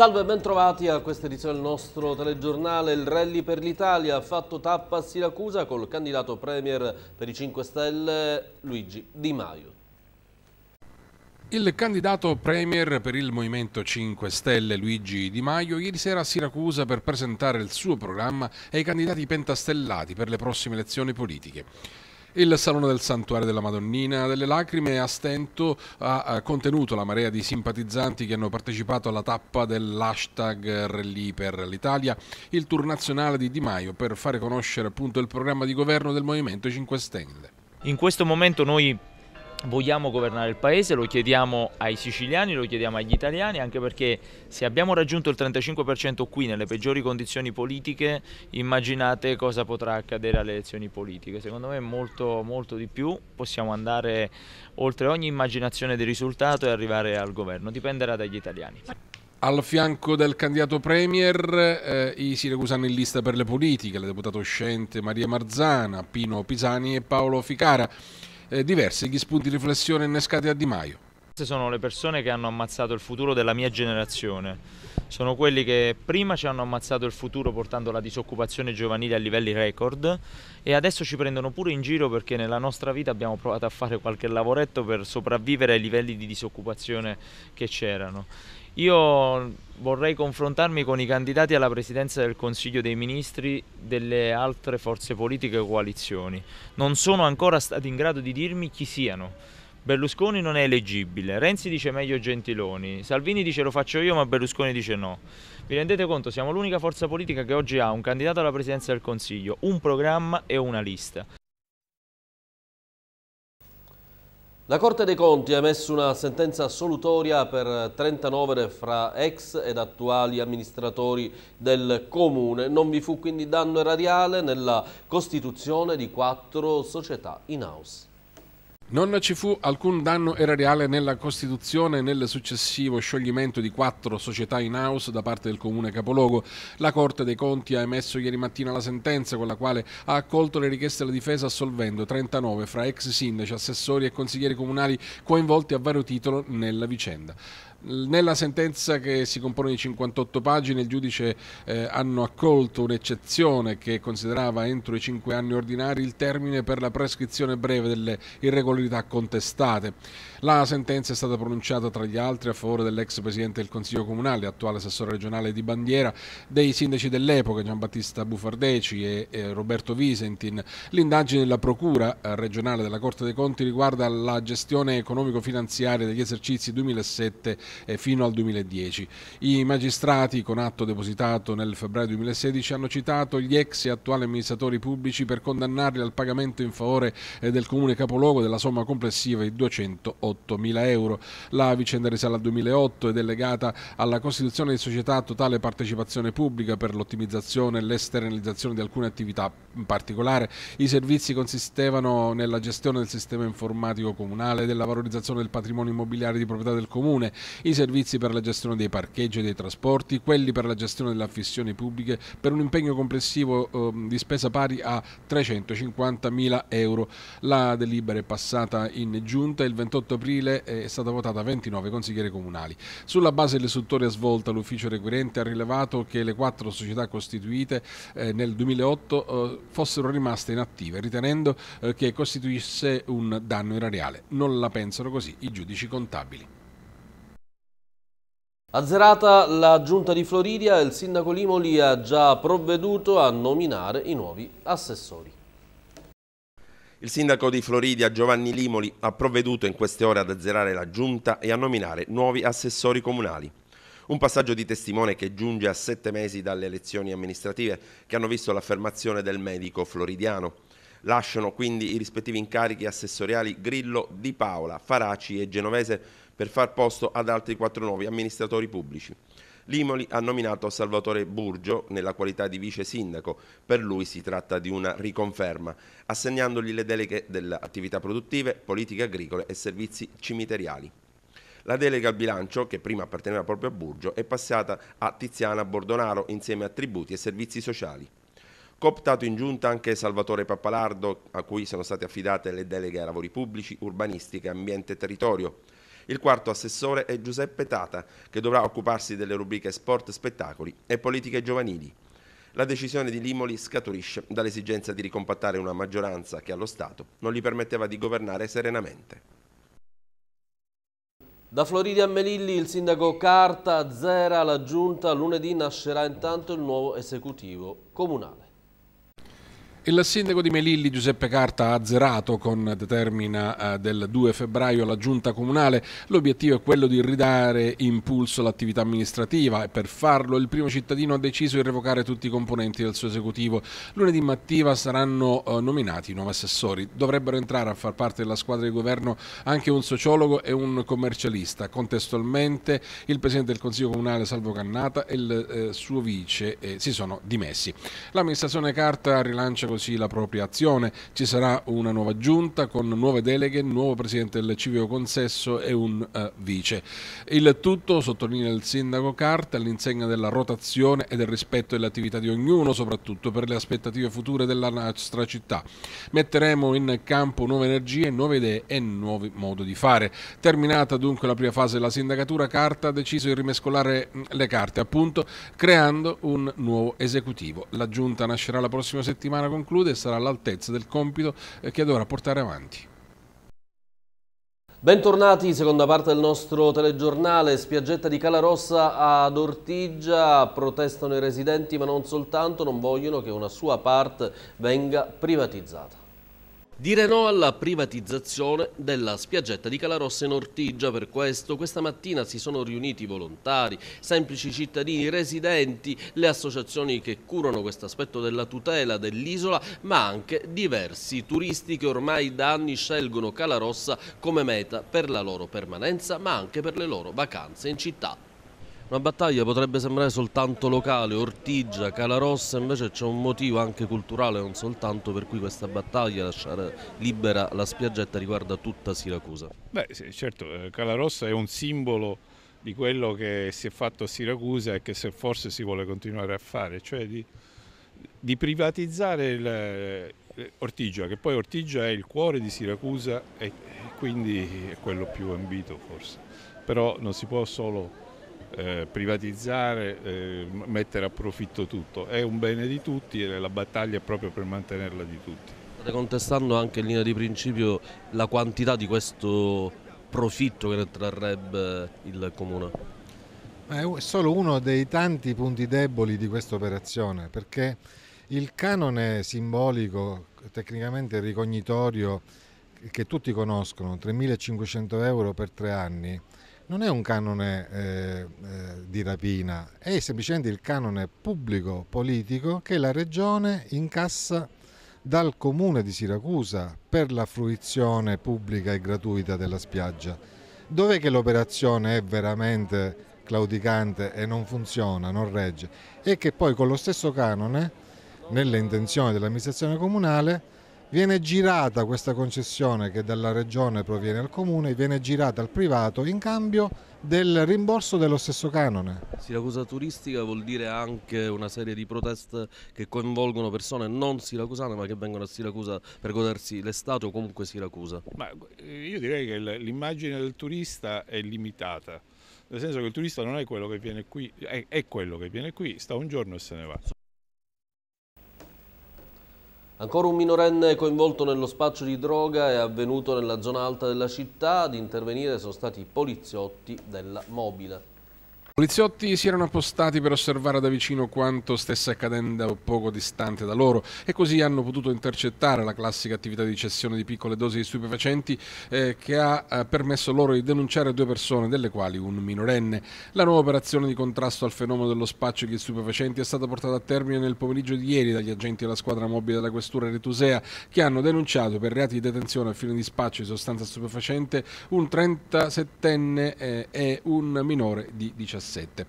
Salve, bentrovati a questa edizione del nostro telegiornale. Il rally per l'Italia ha fatto tappa a Siracusa col candidato premier per i 5 Stelle Luigi Di Maio. Il candidato Premier per il Movimento 5 Stelle Luigi Di Maio ieri sera a Siracusa per presentare il suo programma ai candidati pentastellati per le prossime elezioni politiche. Il Salone del Santuario della Madonnina delle Lacrime a stento ha eh, contenuto la marea di simpatizzanti che hanno partecipato alla tappa dell'hashtag Rally per l'Italia, il tour nazionale di Di Maio per fare conoscere appunto il programma di governo del Movimento 5 Stelle. In questo momento noi vogliamo governare il paese, lo chiediamo ai siciliani, lo chiediamo agli italiani, anche perché se abbiamo raggiunto il 35% qui nelle peggiori condizioni politiche, immaginate cosa potrà accadere alle elezioni politiche. Secondo me molto, molto di più, possiamo andare oltre ogni immaginazione di risultato e arrivare al governo, dipenderà dagli italiani. Al fianco del candidato Premier, eh, i siracusani in lista per le politiche, la deputata uscente Maria Marzana, Pino Pisani e Paolo Ficara eh, diversi gli spunti di riflessione innescati a Di Maio. Queste sono le persone che hanno ammazzato il futuro della mia generazione. Sono quelli che prima ci hanno ammazzato il futuro portando la disoccupazione giovanile a livelli record e adesso ci prendono pure in giro perché nella nostra vita abbiamo provato a fare qualche lavoretto per sopravvivere ai livelli di disoccupazione che c'erano. Io vorrei confrontarmi con i candidati alla presidenza del Consiglio dei Ministri delle altre forze politiche e coalizioni. Non sono ancora stati in grado di dirmi chi siano. Berlusconi non è eleggibile, Renzi dice meglio Gentiloni, Salvini dice lo faccio io ma Berlusconi dice no. Vi rendete conto, siamo l'unica forza politica che oggi ha un candidato alla presidenza del Consiglio, un programma e una lista. La Corte dei Conti ha emesso una sentenza assolutoria per 39 fra ex ed attuali amministratori del Comune. Non vi fu quindi danno erariale nella costituzione di quattro società in house. Non ci fu alcun danno erariale nella Costituzione e nel successivo scioglimento di quattro società in house da parte del comune capoluogo. La Corte dei Conti ha emesso ieri mattina la sentenza con la quale ha accolto le richieste della difesa assolvendo 39 fra ex sindaci, assessori e consiglieri comunali coinvolti a vario titolo nella vicenda. Nella sentenza che si compone di 58 pagine il giudice eh, hanno accolto un'eccezione che considerava entro i 5 anni ordinari il termine per la prescrizione breve delle irregolarità contestate. La sentenza è stata pronunciata tra gli altri a favore dell'ex presidente del Consiglio Comunale, attuale assessore regionale di Bandiera, dei sindaci dell'epoca Giambattista Bufardeci e, e eh, Roberto Visentin. L'indagine della Procura eh, regionale della Corte dei Conti riguarda la gestione economico-finanziaria degli esercizi 2007 eh, fino al 2010. I magistrati, con atto depositato nel febbraio 2016, hanno citato gli ex e attuali amministratori pubblici per condannarli al pagamento in favore eh, del comune capoluogo della somma complessiva di 208.000 euro. La vicenda risale al 2008 ed è legata alla costituzione di società a totale partecipazione pubblica per l'ottimizzazione e l'esternalizzazione di alcune attività. In particolare, i servizi consistevano nella gestione del sistema informatico comunale, e della valorizzazione del patrimonio immobiliare di proprietà del comune, i servizi per la gestione dei parcheggi e dei trasporti, quelli per la gestione delle affissioni pubbliche, per un impegno complessivo ehm, di spesa pari a 350.000 euro. La delibera è passata in giunta e il 28 aprile è stata votata 29 consiglieri comunali. Sulla base dell'istruttoria svolta, l'ufficio requirente ha rilevato che le quattro società costituite eh, nel 2008 eh, fossero rimaste inattive, ritenendo eh, che costituisse un danno erariale. Non la pensano così i giudici contabili. Azzerata la giunta di Floridia, il sindaco Limoli ha già provveduto a nominare i nuovi assessori. Il sindaco di Floridia Giovanni Limoli ha provveduto in queste ore ad azzerare la giunta e a nominare nuovi assessori comunali. Un passaggio di testimone che giunge a sette mesi dalle elezioni amministrative che hanno visto l'affermazione del medico floridiano. Lasciano quindi i rispettivi incarichi assessoriali Grillo, Di Paola, Faraci e Genovese per far posto ad altri quattro nuovi amministratori pubblici. L'Imoli ha nominato Salvatore Burgio nella qualità di vice sindaco. Per lui si tratta di una riconferma, assegnandogli le deleghe delle attività produttive, politiche agricole e servizi cimiteriali. La delega al bilancio, che prima apparteneva proprio a Burgio, è passata a Tiziana Bordonaro insieme a tributi e servizi sociali. Cooptato in giunta anche Salvatore Pappalardo, a cui sono state affidate le deleghe a lavori pubblici, urbanistica, ambiente e territorio. Il quarto assessore è Giuseppe Tata, che dovrà occuparsi delle rubriche sport, spettacoli e politiche giovanili. La decisione di Limoli scaturisce dall'esigenza di ricompattare una maggioranza che allo Stato non gli permetteva di governare serenamente. Da Floridi a Melilli il sindaco Carta Zera, la giunta, lunedì nascerà intanto il nuovo esecutivo comunale. Il sindaco di Melilli Giuseppe Carta ha azzerato con determina eh, del 2 febbraio la giunta comunale. L'obiettivo è quello di ridare impulso all'attività amministrativa e per farlo il primo cittadino ha deciso di revocare tutti i componenti del suo esecutivo. Lunedì mattina saranno eh, nominati i nuovi assessori. Dovrebbero entrare a far parte della squadra di governo anche un sociologo e un commercialista. Contestualmente il presidente del Consiglio Comunale Salvo Cannata e il eh, suo vice si sono dimessi. L'amministrazione Carta rilancia così la propria azione. Ci sarà una nuova giunta con nuove deleghe, nuovo presidente del Civio Consesso e un uh, vice. Il tutto, sottolinea il sindaco Carta, all'insegna della rotazione e del rispetto dell'attività di ognuno, soprattutto per le aspettative future della nostra città. Metteremo in campo nuove energie, nuove idee e nuovi modi di fare. Terminata dunque la prima fase della sindacatura, Carta ha deciso di rimescolare mm, le carte, appunto creando un nuovo esecutivo. La giunta nascerà la prossima settimana con conclude sarà all'altezza del compito eh, che dovrà portare avanti. Bentornati, seconda parte del nostro telegiornale, spiaggetta di Calarossa ad Ortigia, protestano i residenti ma non soltanto, non vogliono che una sua parte venga privatizzata. Dire no alla privatizzazione della spiaggetta di Calarossa in Ortigia, per questo questa mattina si sono riuniti volontari, semplici cittadini, residenti, le associazioni che curano questo aspetto della tutela dell'isola, ma anche diversi turisti che ormai da anni scelgono Calarossa come meta per la loro permanenza, ma anche per le loro vacanze in città. Una battaglia potrebbe sembrare soltanto locale, Ortigia, Calarossa, invece c'è un motivo anche culturale, non soltanto per cui questa battaglia, lasciare libera la spiaggetta, riguarda tutta Siracusa. Beh sì, certo, eh, Calarossa è un simbolo di quello che si è fatto a Siracusa e che se forse si vuole continuare a fare, cioè di, di privatizzare il, eh, Ortigia, che poi Ortigia è il cuore di Siracusa e quindi è quello più ambito forse, però non si può solo eh, privatizzare, eh, mettere a profitto tutto. È un bene di tutti e la battaglia è proprio per mantenerla di tutti. State contestando anche in linea di principio la quantità di questo profitto che ne trarrebbe il Comune? È solo uno dei tanti punti deboli di questa operazione perché il canone simbolico, tecnicamente ricognitorio, che tutti conoscono, 3.500 euro per tre anni, non è un canone eh, eh, di rapina, è semplicemente il canone pubblico politico che la regione incassa dal comune di Siracusa per la fruizione pubblica e gratuita della spiaggia. Dov'è che l'operazione è veramente claudicante e non funziona, non regge? E che poi con lo stesso canone, nelle intenzioni dell'amministrazione comunale, viene girata questa concessione che dalla regione proviene al comune, viene girata al privato in cambio del rimborso dello stesso canone. Siracusa turistica vuol dire anche una serie di proteste che coinvolgono persone non siracusane ma che vengono a Siracusa per godersi l'estate o comunque Siracusa. Ma eh, io direi che l'immagine del turista è limitata, nel senso che il turista non è quello che viene qui, è quello che viene qui, sta un giorno e se ne va. Ancora un minorenne coinvolto nello spaccio di droga è avvenuto nella zona alta della città, ad intervenire sono stati i poliziotti della mobile poliziotti si erano appostati per osservare da vicino quanto stesse accadendo poco distante da loro e così hanno potuto intercettare la classica attività di cessione di piccole dosi di stupefacenti eh, che ha eh, permesso loro di denunciare due persone, delle quali un minorenne. La nuova operazione di contrasto al fenomeno dello spaccio di stupefacenti è stata portata a termine nel pomeriggio di ieri dagli agenti della squadra mobile della questura Retusea che hanno denunciato per reati di detenzione a fine di spaccio di sostanza stupefacente un 37enne eh, e un minore di 17 2017.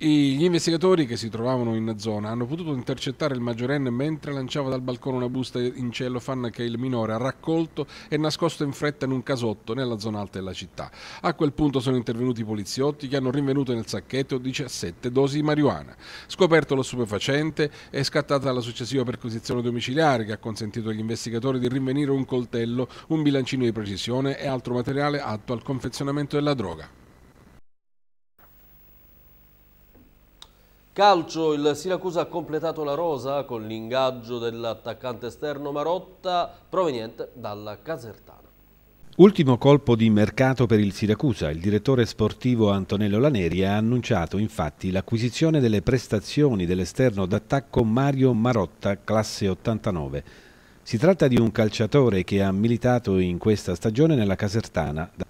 Gli investigatori che si trovavano in zona hanno potuto intercettare il maggiorenne mentre lanciava dal balcone una busta in cellofan che il minore ha raccolto e nascosto in fretta in un casotto nella zona alta della città. A quel punto sono intervenuti i poliziotti che hanno rinvenuto nel sacchetto 17 dosi di marijuana. Scoperto lo stupefacente è scattata la successiva perquisizione domiciliare che ha consentito agli investigatori di rinvenire un coltello, un bilancino di precisione e altro materiale atto al confezionamento della droga. Calcio, il Siracusa ha completato la rosa con l'ingaggio dell'attaccante esterno Marotta proveniente dalla Casertana. Ultimo colpo di mercato per il Siracusa. Il direttore sportivo Antonello Laneri ha annunciato infatti l'acquisizione delle prestazioni dell'esterno d'attacco Mario Marotta, classe 89. Si tratta di un calciatore che ha militato in questa stagione nella Casertana da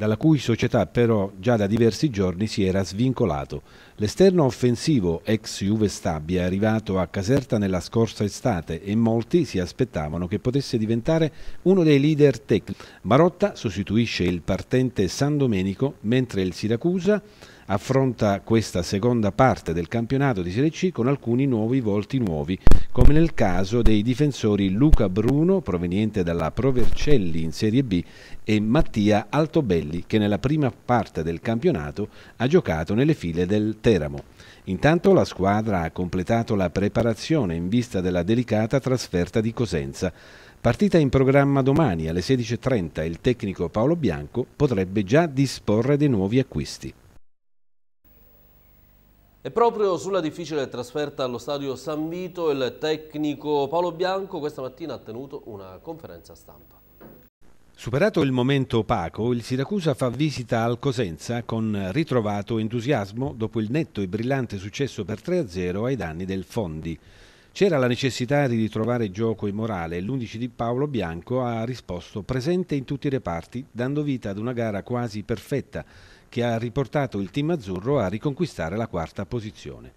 dalla cui società però già da diversi giorni si era svincolato. L'esterno offensivo ex Juve Stabia è arrivato a Caserta nella scorsa estate e molti si aspettavano che potesse diventare uno dei leader tecnici. Marotta sostituisce il partente San Domenico mentre il Siracusa affronta questa seconda parte del campionato di Serie C con alcuni nuovi volti nuovi, come nel caso dei difensori Luca Bruno, proveniente dalla Provercelli in Serie B, e Mattia Altobelli, che nella prima parte del campionato ha giocato nelle file del Teramo. Intanto la squadra ha completato la preparazione in vista della delicata trasferta di Cosenza. Partita in programma domani alle 16.30, il tecnico Paolo Bianco potrebbe già disporre dei nuovi acquisti. E proprio sulla difficile trasferta allo stadio San Vito, il tecnico Paolo Bianco questa mattina ha tenuto una conferenza stampa. Superato il momento opaco, il Siracusa fa visita al Cosenza con ritrovato entusiasmo dopo il netto e brillante successo per 3-0 ai danni del Fondi. C'era la necessità di ritrovare gioco e morale e l'11 di Paolo Bianco ha risposto presente in tutti i reparti, dando vita ad una gara quasi perfetta che ha riportato il team azzurro a riconquistare la quarta posizione.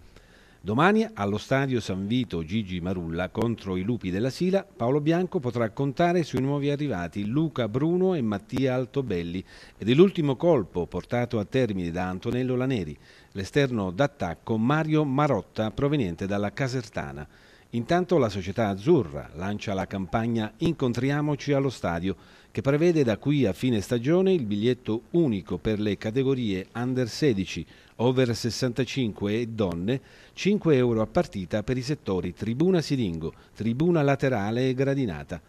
Domani allo stadio San Vito Gigi Marulla contro i Lupi della Sila, Paolo Bianco potrà contare sui nuovi arrivati Luca Bruno e Mattia Altobelli ed è l'ultimo colpo portato a termine da Antonello Laneri, l'esterno d'attacco Mario Marotta proveniente dalla Casertana. Intanto la società azzurra lancia la campagna Incontriamoci allo stadio che prevede da qui a fine stagione il biglietto unico per le categorie under 16, over 65 e donne, 5 euro a partita per i settori tribuna siringo, tribuna laterale e gradinata.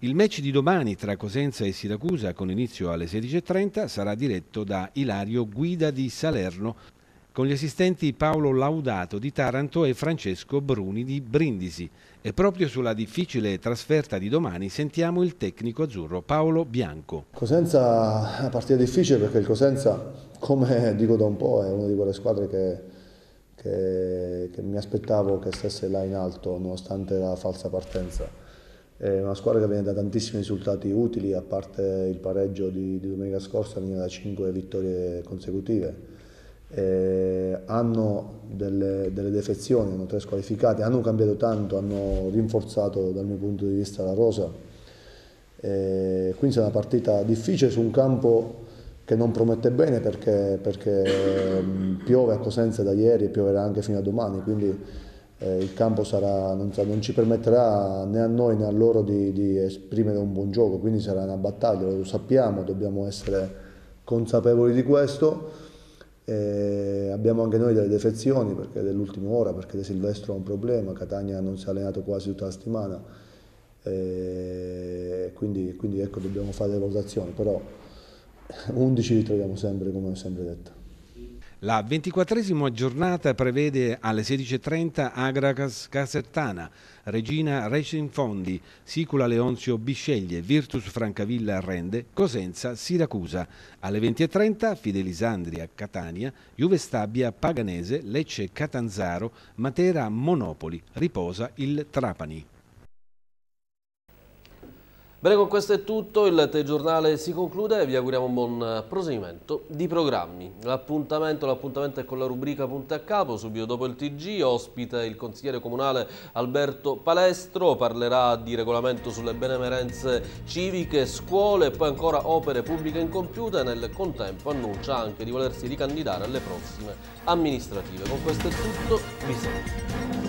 Il match di domani tra Cosenza e Siracusa con inizio alle 16.30 sarà diretto da Ilario Guida di Salerno con gli assistenti Paolo Laudato di Taranto e Francesco Bruni di Brindisi. E proprio sulla difficile trasferta di domani sentiamo il tecnico azzurro Paolo Bianco. Cosenza è una partita difficile perché il Cosenza, come dico da un po', è una di quelle squadre che, che, che mi aspettavo che stesse là in alto nonostante la falsa partenza. È una squadra che viene da tantissimi risultati utili, a parte il pareggio di, di domenica scorsa, viene da 5 vittorie consecutive eh, hanno delle, delle, defezioni, hanno tre squalificati, hanno cambiato tanto, hanno rinforzato dal mio punto di vista la rosa. Eh, quindi è una partita difficile su un campo che non promette bene perché, perché ehm, piove a Cosenza da ieri e pioverà anche fino a domani, quindi eh, il campo sarà, non, non, ci permetterà né a noi né a loro di, di, esprimere un buon gioco, quindi sarà una battaglia, lo sappiamo, dobbiamo essere consapevoli di questo e eh, abbiamo anche noi delle defezioni perché è dell'ultima ora, perché De Silvestro ha un problema, Catania non si è allenato quasi tutta la settimana, e eh, quindi, quindi ecco dobbiamo fare le valutazioni, però 11 eh, li troviamo sempre come ho sempre detto. La ventiquattresima giornata prevede alle 16.30 Agra Casertana, Regina Racing Fondi, Sicula Leonzio Bisceglie, Virtus Francavilla Rende, Cosenza Siracusa. Alle 20.30 Fidelisandria Catania, Juve Stabia Paganese, Lecce Catanzaro, Matera Monopoli, riposa il Trapani. Bene, con questo è tutto, il telegiornale si conclude e vi auguriamo un buon eh, proseguimento di programmi. L'appuntamento è con la rubrica Punta a Capo, subito dopo il TG, ospita il consigliere comunale Alberto Palestro, parlerà di regolamento sulle benemerenze civiche, scuole e poi ancora opere pubbliche incompiute e nel contempo annuncia anche di volersi ricandidare alle prossime amministrative. Con questo è tutto, vi saluto.